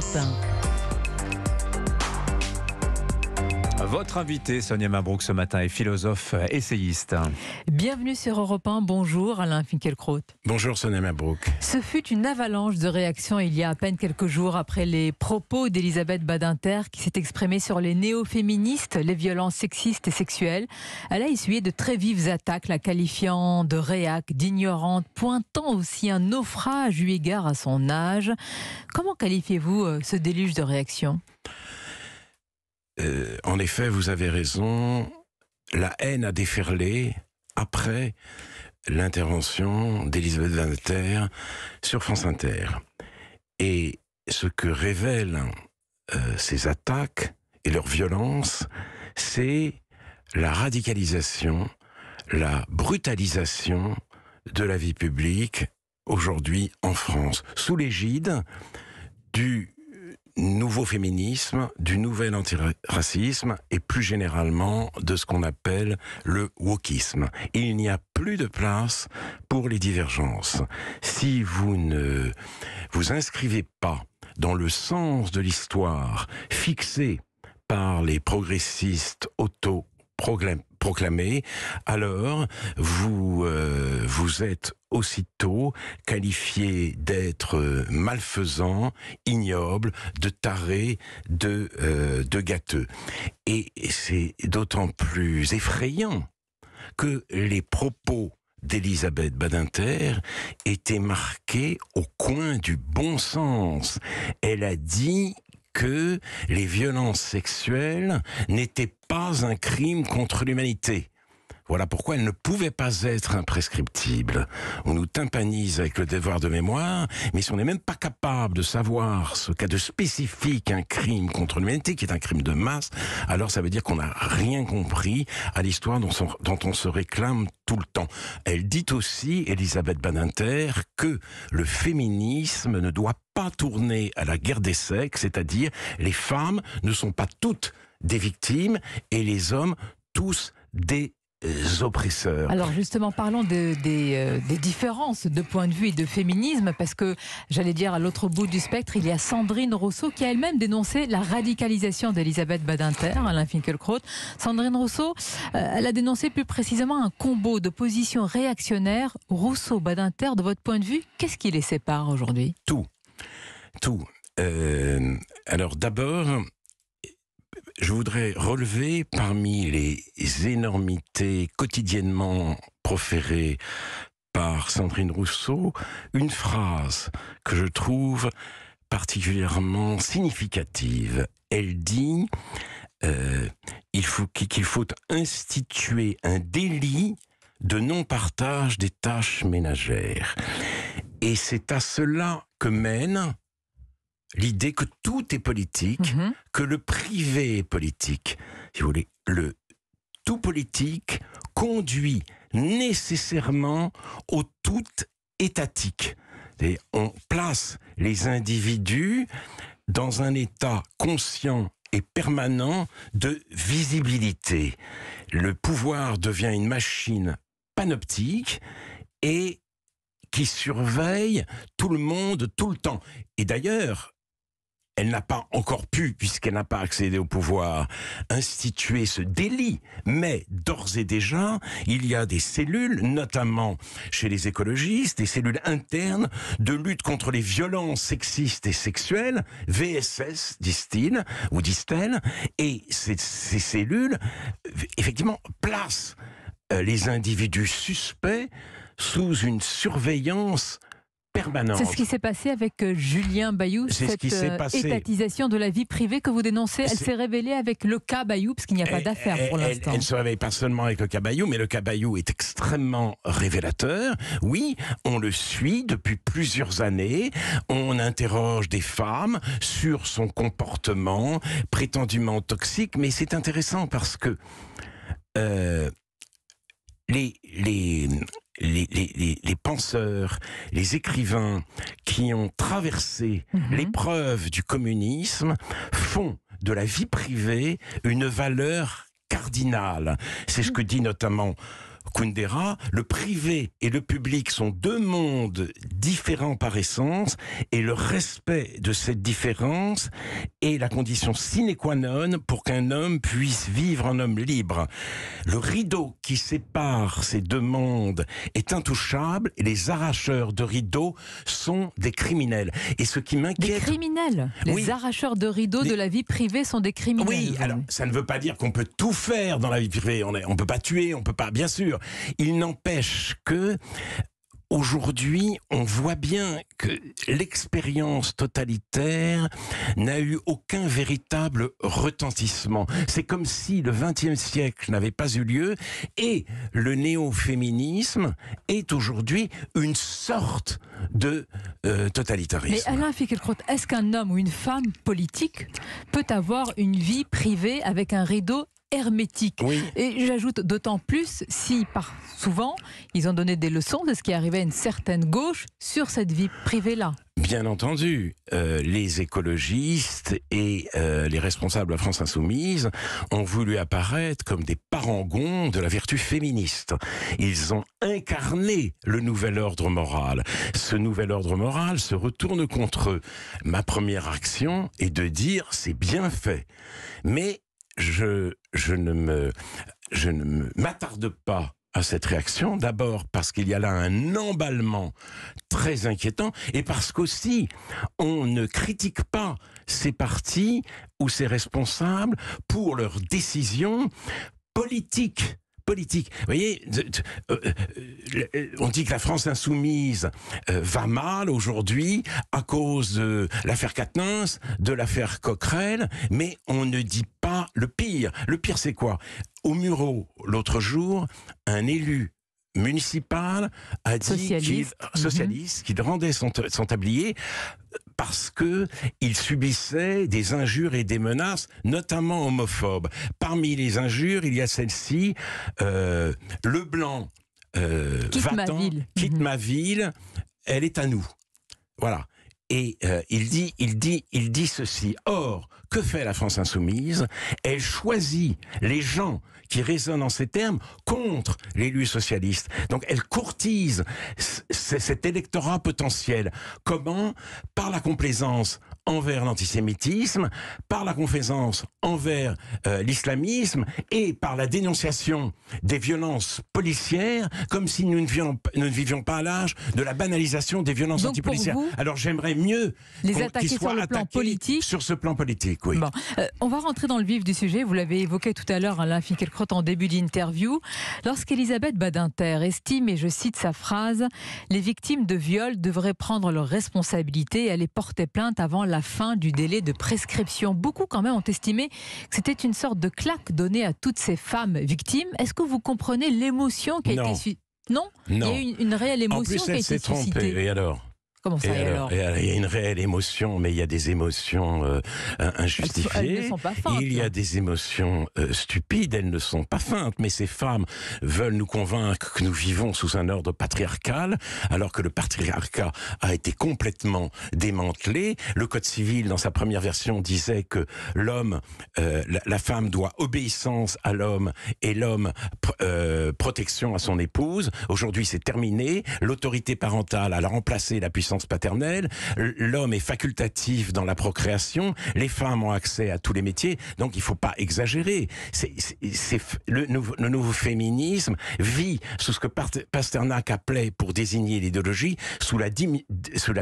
Europe Votre invité, Sonia Mabrouk, ce matin, est philosophe euh, essayiste. Bienvenue sur Europe 1. Bonjour, Alain Finkielkraut. Bonjour, Sonia Mabrouk. Ce fut une avalanche de réactions il y a à peine quelques jours après les propos d'Elisabeth Badinter qui s'est exprimée sur les néo-féministes, les violences sexistes et sexuelles. Elle a essuyé de très vives attaques, la qualifiant de réac, d'ignorante, pointant aussi un naufrage eu égard à son âge. Comment qualifiez-vous euh, ce déluge de réactions euh, en effet, vous avez raison, la haine a déferlé après l'intervention d'Elisabeth Winter sur France Inter. Et ce que révèlent euh, ces attaques et leur violence, c'est la radicalisation, la brutalisation de la vie publique aujourd'hui en France, sous l'égide du féminisme, du nouvel antiracisme et plus généralement de ce qu'on appelle le wokisme. Il n'y a plus de place pour les divergences. Si vous ne vous inscrivez pas dans le sens de l'histoire fixée par les progressistes auto proclamé, alors vous, euh, vous êtes aussitôt qualifié d'être euh, malfaisant, ignoble, de taré, de, euh, de gâteux. Et c'est d'autant plus effrayant que les propos d'Elisabeth Badinter étaient marqués au coin du bon sens. Elle a dit que les violences sexuelles n'étaient pas un crime contre l'humanité. Voilà pourquoi elle ne pouvait pas être imprescriptible. On nous tympanise avec le devoir de mémoire, mais si on n'est même pas capable de savoir ce qu'a de spécifique un crime contre l'humanité, qui est un crime de masse, alors ça veut dire qu'on n'a rien compris à l'histoire dont, dont on se réclame tout le temps. Elle dit aussi, Elisabeth Baninter, que le féminisme ne doit pas tourner à la guerre des sexes, c'est-à-dire les femmes ne sont pas toutes des victimes et les hommes tous des oppresseurs. Alors justement, parlons euh, des, différences de point de vue et de féminisme, parce que j'allais dire à l'autre bout du spectre, il y a Sandrine Rousseau qui a elle-même dénoncé la radicalisation d'Elisabeth Badinter, Alain Finkielkraut. Sandrine Rousseau, euh, elle a dénoncé plus précisément un combo de positions réactionnaires. Rousseau-Badinter, de votre point de vue, qu'est-ce qui les sépare aujourd'hui Tout. Tout. Euh, alors d'abord, je voudrais relever parmi les énormités quotidiennement proférées par Sandrine Rousseau une phrase que je trouve particulièrement significative. Elle dit euh, qu'il faut instituer un délit de non-partage des tâches ménagères. Et c'est à cela que mène l'idée que tout est politique, mhm. que le privé est politique. Si vous voulez, le tout politique conduit nécessairement au tout étatique. Et on place les individus dans un état conscient et permanent de visibilité. Le pouvoir devient une machine panoptique et qui surveille tout le monde tout le temps. Et d'ailleurs, elle n'a pas encore pu, puisqu'elle n'a pas accédé au pouvoir, instituer ce délit. Mais d'ores et déjà, il y a des cellules, notamment chez les écologistes, des cellules internes de lutte contre les violences sexistes et sexuelles, VSS, disent-ils, ou disent-elles, et ces, ces cellules, effectivement, placent euh, les individus suspects sous une surveillance c'est ce qui s'est passé avec euh, Julien Bayou, cette ce qui euh, passé. étatisation de la vie privée que vous dénoncez. Elle s'est révélée avec le cas Bayou, parce qu'il n'y a pas d'affaire pour l'instant. Elle ne se réveille pas seulement avec le cas Bayou, mais le cas Bayou est extrêmement révélateur. Oui, on le suit depuis plusieurs années. On interroge des femmes sur son comportement prétendument toxique, mais c'est intéressant parce que euh, les, les, penseurs, les écrivains qui ont traversé mhm. l'épreuve du communisme font de la vie privée une valeur cardinale. C'est ce que dit notamment Kundera, le privé et le public sont deux mondes différents par essence, et le respect de cette différence est la condition sine qua non pour qu'un homme puisse vivre en homme libre. Le rideau qui sépare ces deux mondes est intouchable et les arracheurs de rideaux sont des criminels. Et ce qui m'inquiète... Des criminels Les arracheurs de rideaux de la vie privée sont des criminels. Oui, alors ça ne veut pas dire qu'on peut tout faire dans la vie privée. On ne peut pas tuer, on ne peut pas... Bien sûr, il n'empêche que aujourd'hui, on voit bien que l'expérience totalitaire n'a eu aucun véritable retentissement. C'est comme si le XXe siècle n'avait pas eu lieu et le néo-féminisme est aujourd'hui une sorte de euh, totalitarisme. Mais Alain est-ce qu'un homme ou une femme politique peut avoir une vie privée avec un rideau hermétique. Et j'ajoute d'autant plus si, par souvent, ils ont donné des leçons de ce qui arrivait à une certaine gauche sur cette vie privée-là. Bien entendu, euh, les écologistes et euh, les responsables à France Insoumise ont voulu apparaître comme des parangons de la vertu féministe. Ils ont incarné le nouvel ordre moral. Ce nouvel ordre moral se retourne contre eux. Ma première action est de dire c'est bien fait. Mais je je ne me, je ne m'attarde pas à cette réaction, d'abord parce qu'il y a là un emballement très inquiétant, et parce qu'aussi on ne critique pas ces partis ou ces responsables pour leurs décisions politiques politique. Vous voyez, euh, euh, euh, on dit que la France insoumise va mal aujourd'hui à cause de l'affaire Quatennens, de l'affaire Coquerel, mais on ne dit le pire. Le pire, c'est quoi Au Muro, l'autre jour, un élu municipal a dit socialiste, euh, socialiste qu'il rendait son, tablier parce que il subissait des injures et des menaces, notamment homophobes. Parmi les injures, il y a celle-ci euh, le blanc euh, quitte, ma ville. quitte mhm. ma ville, elle est à nous. Voilà et euh, il dit, il dit, il dit ceci. Or, que fait la France insoumise Elle choisit les gens qui résonne en ces termes contre l'élu socialiste. Donc elle courtise cet électorat potentiel. Comment Par la complaisance envers l'antisémitisme, par la complaisance envers euh, l'islamisme et par la dénonciation des violences policières, comme si nous ne, vivions, pas à l'âge de la banalisation des violences anti antipolicières. Alors j'aimerais mieux les attaquer sur le plan politique. Sur ce plan politique, oui. Bon. Euh, on va rentrer dans le vif du sujet. Vous l'avez évoqué tout à l'heure, hein, Alain en début d'interview, lorsqu'Elisabeth Badinter estime, et je cite sa phrase, les victimes de viol devraient prendre leurs responsabilités et aller porter plainte avant la fin du délai de prescription. Beaucoup quand même ont estimé que c'était une sorte de claque donnée à toutes ces femmes victimes. Est-ce que vous comprenez l'émotion qui a été... Non, non, il y a eu une, réelle émotion qui a été Et alors il y a une réelle émotion, mais il y a des émotions euh, injustifiées. il y a des émotions euh, stupides, elles ne sont pas feintes, mais ces femmes veulent nous convaincre que nous vivons sous un ordre patriarcal, alors que le patriarcat a été complètement démantelé. Le Code civil, dans sa première version, disait que l'homme, euh, la, femme doit obéissance à l'homme et l'homme protection à son épouse. Aujourd'hui, c'est terminé. L'autorité parentale a remplacé la puissance paternelle, l'homme est facultatif dans la procréation, les femmes ont accès à tous les métiers, donc il ne faut pas exagérer. C'est, le, nouveau féminisme vit sous ce que Pasternak appelait, pour désigner l'idéologie, sous la,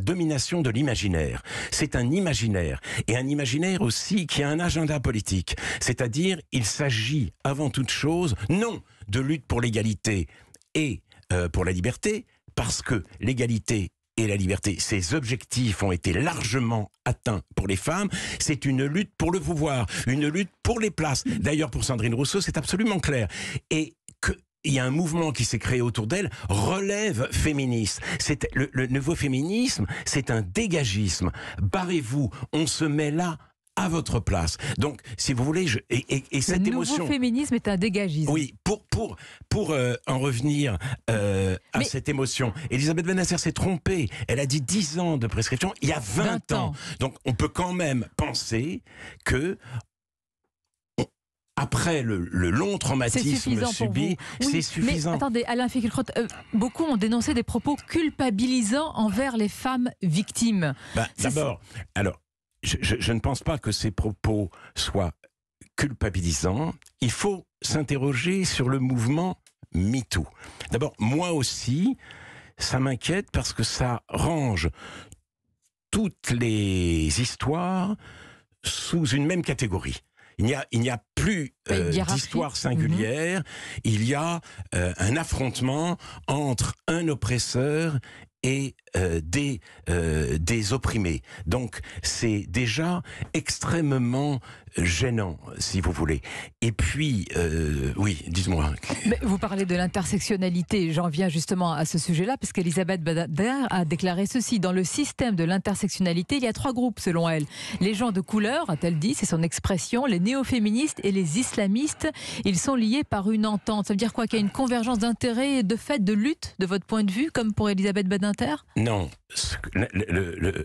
domination de l'imaginaire. C'est un imaginaire, et un imaginaire aussi qui a un agenda politique, c'est-à-dire il s'agit avant toute chose, non, de lutte pour l'égalité et euh, pour la liberté, parce que l'égalité et la liberté. Ces objectifs ont été largement atteints pour les femmes. C'est une lutte pour le pouvoir, une lutte pour les places. D'ailleurs, pour Sandrine Rousseau, c'est absolument clair. Et que il y a un mouvement qui s'est créé autour d'elle, relève féministe. C'est le, le nouveau féminisme, c'est un dégagisme. Barrez-vous, on se met là à votre place. Donc, si vous voulez, et, cette émotion. Le nouveau féminisme est un dégagisme. Oui, pour, pour, pour euh, en revenir euh, à cette émotion, Elisabeth Benasser s'est trompée. Elle a dit 10 ans de prescription il y a 20, ans. Donc, on peut quand même penser que après le, long traumatisme subi, c'est suffisant. Mais attendez, Alain euh, beaucoup ont dénoncé des propos culpabilisants envers les femmes victimes. Bah, d'abord, alors je, ne pense pas que ces propos soient culpabilisants. Il faut s'interroger sur le mouvement MeToo. D'abord, moi aussi, ça m'inquiète parce que ça range toutes les histoires sous une même catégorie. Il n'y a, plus d'histoires euh, d'histoire mhm. singulière, il y a euh, un affrontement entre un oppresseur et euh, euh, des opprimés. Donc c'est déjà extrêmement gênant, si vous voulez. Et puis, euh, oui, dites-moi. Vous parlez de l'intersectionnalité. J'en viens justement à ce sujet-là, parce qu'Elisabeth Badin a déclaré ceci. Dans le système de l'intersectionnalité, il y a trois groupes, selon elle. Les gens de couleur, a-t-elle dit, c'est son expression, les néo-féministes et les islamistes. Ils sont liés par une entente. Ça veut dire quoi Qu'il y a une convergence d'intérêts, de fait, de lutte, de votre point de vue, comme pour Elisabeth Badinter Non,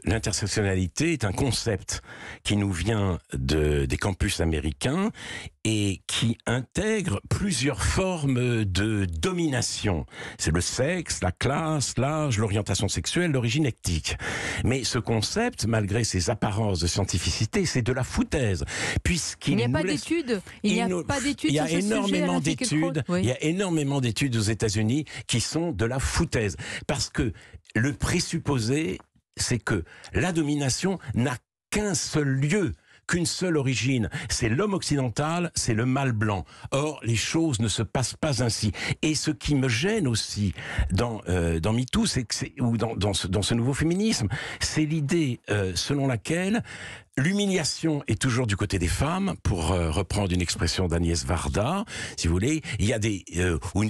l'intersectionnalité est un concept qui nous vient de, des campus américains et qui intègre plusieurs formes de domination. C'est le sexe, la classe, l'âge, l'orientation sexuelle, l'origine ethnique. Mais ce concept, malgré ses apparences de scientificité, c'est de la foutaise, puisqu'il n'y a pas d'études. Il n'y a pas d'études. Il y a énormément d'études. Il y a énormément d'études aux États-Unis qui sont de la foutaise, parce que le présupposé, c'est que la domination n'a qu'un seul lieu, qu'une seule origine. C'est l'homme occidental, c'est le mal blanc. Or, les choses ne se passent pas ainsi. Et ce qui me gêne aussi dans, euh, dans MeToo, ou dans, dans, ce, nouveau féminisme, c'est l'idée euh, selon laquelle L'humiliation est toujours du côté des femmes, pour euh, reprendre une expression d'Agnès Varda, si vous voulez. Il y a des...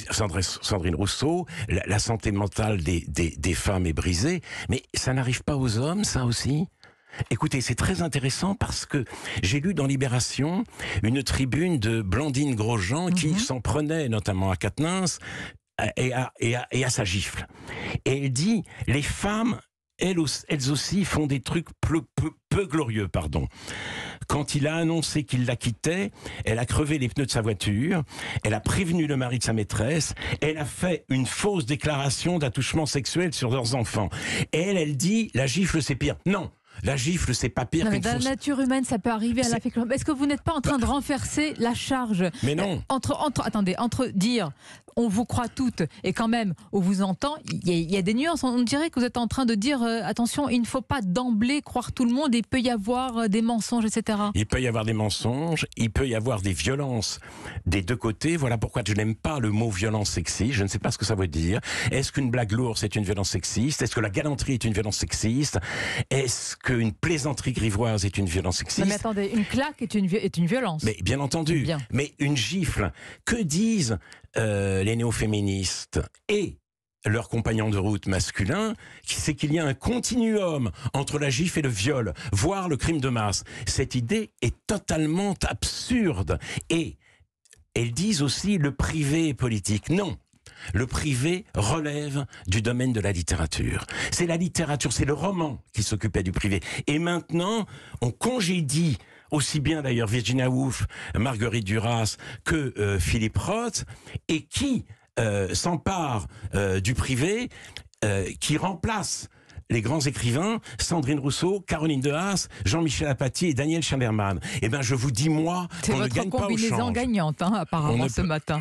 Sandrine Rousseau, la, santé mentale des femmes est brisée, mais ça n'arrive pas aux hommes, ça aussi Écoutez, c'est très intéressant parce que j'ai lu dans Libération une tribune de Blandine Grosjean qui mhm. s'en prenait notamment à Quatennens et à, sa gifle. Et elle dit, les femmes elles aussi, font des trucs peu, glorieux, pardon. Quand il a annoncé qu'il la quittait, elle a crevé les pneus de sa voiture, elle a prévenu le mari de sa maîtresse, elle a fait une fausse déclaration d'attouchement sexuel sur leurs enfants. Et elle, elle dit, la gifle c'est pire. Non, la gifle, c'est pas pire qu'une Dans la nature humaine, ça peut arriver à la fécule. Est-ce que vous n'êtes pas en train de renverser la charge Mais non. Euh, entre, entre, attendez, entre dire on vous croit toutes et quand même on vous entend, il y, a des nuances. On dirait que vous êtes en train de dire euh, attention, il ne faut pas d'emblée croire tout le monde. Il peut y avoir euh, des mensonges, etc. Il peut y avoir des mensonges, il peut y avoir des violences des deux côtés. Voilà pourquoi je n'aime pas le mot violence sexiste ». Je ne sais pas ce que ça veut dire. Est-ce qu'une blague lourde c'est une violence sexiste Est-ce que la galanterie est une violence sexiste est une plaisanterie grivoise est une violence sexiste. Mais, attendez, une claque est une, est une violence. Mais bien entendu. Mais une gifle. Que disent euh, les néo-féministes et leurs compagnons de route masculins, c'est qu'il y a un continuum entre la gifle et le viol, voire le crime de masse. Cette idée est totalement absurde. Et elles disent aussi le privé politique. Non, le privé relève du domaine de la littérature. C'est la littérature, c'est le roman qui s'occupait du privé. Et maintenant, on congédie aussi bien d'ailleurs Virginia Woolf, Marguerite Duras que euh, Philippe Roth, et qui euh, s'empare euh, du privé, qui remplace les grands écrivains, Sandrine Rousseau, Caroline de Haas, Jean-Michel Apathy et Daniel Chamberman. Eh bien, je vous dis, moi, qu'on ne pas C'est combinaison gagnante, hein, apparemment, ce matin.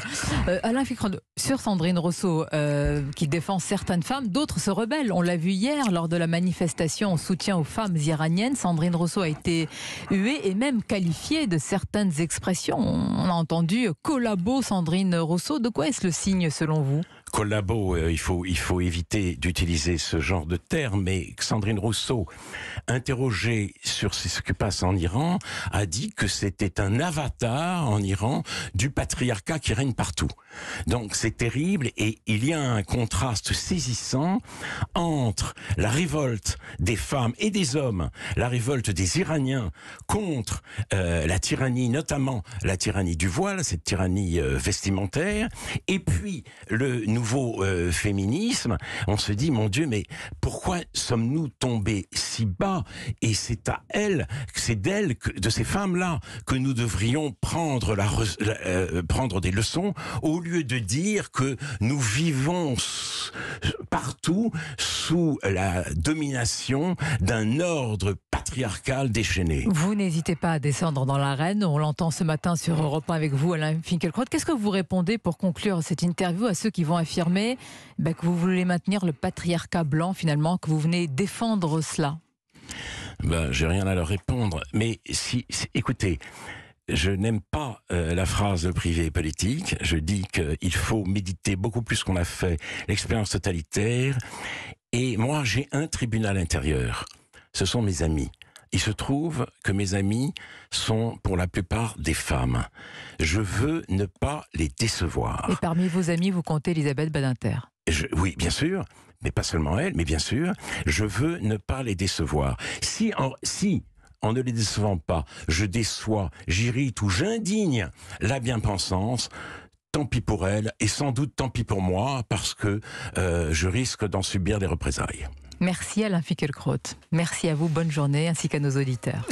Euh, Alain Ficrand, sur Sandrine Rousseau, euh, qui défend certaines femmes, d'autres se rebellent. On l'a vu hier lors de la manifestation en soutien aux femmes iraniennes. Sandrine Rousseau a été huée et même qualifiée de certaines expressions. On a entendu collabo Sandrine Rousseau. De quoi est-ce le signe, selon vous collabo, euh, il faut, il faut éviter d'utiliser ce genre de terme, mais Sandrine Rousseau, interrogée sur ce qui passe en Iran, a dit que c'était un avatar en Iran du patriarcat qui règne partout. Donc c'est terrible et il y a un contraste saisissant entre la révolte des femmes et des hommes, la révolte des Iraniens contre euh, la tyrannie, notamment la tyrannie du voile, cette tyrannie euh, vestimentaire, et puis le nouveau euh, féminisme, on se dit, mon Dieu, mais pourquoi sommes-nous tombés si bas Et c'est à elle, c'est d'elle, de ces femmes-là, que nous devrions prendre, la, euh, prendre des leçons, au lieu de dire que nous vivons partout sous la domination d'un ordre déchaînée. Vous n'hésitez pas à descendre dans l'arène. On l'entend ce matin sur Europe 1 avec vous, Alain Finkielkraut. Qu'est-ce que vous répondez pour conclure cette interview à ceux qui vont affirmer ben, que vous voulez maintenir le patriarcat blanc finalement, que vous venez défendre cela ben, J'ai rien à leur répondre. Mais si, écoutez, je n'aime pas euh, la phrase privée politique. Je dis qu'il faut méditer beaucoup plus qu'on a fait l'expérience totalitaire. Et moi, j'ai un tribunal intérieur ce sont mes amis. Il se trouve que mes amis sont pour la plupart des femmes. Je veux ne pas les décevoir. Et parmi vos amis, vous comptez Elisabeth Badinter Oui, bien sûr, mais pas seulement elle, mais bien sûr, je veux ne pas les décevoir. Si, en, si en ne les décevant pas, je déçois, j'irrite ou j'indigne la bien-pensance, tant pis pour elle et sans doute tant pis pour moi parce que euh, je risque d'en subir des représailles. Merci Alain Fickelkraut. Merci à vous, bonne journée, ainsi qu'à nos auditeurs.